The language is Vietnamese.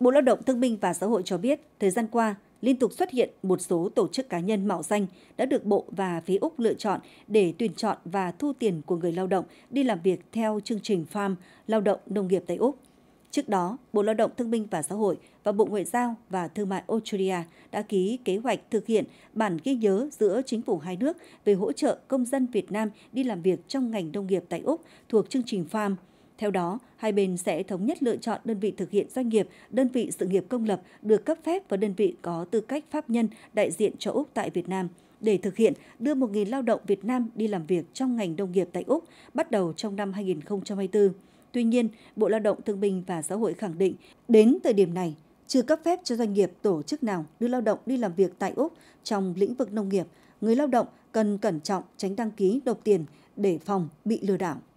Bộ Lao động Thương binh và Xã hội cho biết, thời gian qua, liên tục xuất hiện một số tổ chức cá nhân mạo danh đã được Bộ và phía Úc lựa chọn để tuyển chọn và thu tiền của người lao động đi làm việc theo chương trình FARM, lao động nông nghiệp tại Úc. Trước đó, Bộ Lao động Thương binh và Xã hội và Bộ Ngoại giao và Thương mại Australia đã ký kế hoạch thực hiện bản ghi nhớ giữa chính phủ hai nước về hỗ trợ công dân Việt Nam đi làm việc trong ngành nông nghiệp tại Úc thuộc chương trình FARM – theo đó, hai bên sẽ thống nhất lựa chọn đơn vị thực hiện doanh nghiệp, đơn vị sự nghiệp công lập được cấp phép và đơn vị có tư cách pháp nhân đại diện cho Úc tại Việt Nam để thực hiện đưa 1.000 lao động Việt Nam đi làm việc trong ngành nông nghiệp tại Úc bắt đầu trong năm 2024. Tuy nhiên, Bộ Lao động Thương binh và Xã hội khẳng định, đến thời điểm này, chưa cấp phép cho doanh nghiệp tổ chức nào đưa lao động đi làm việc tại Úc trong lĩnh vực nông nghiệp, người lao động cần cẩn trọng tránh đăng ký nộp tiền để phòng bị lừa đảo.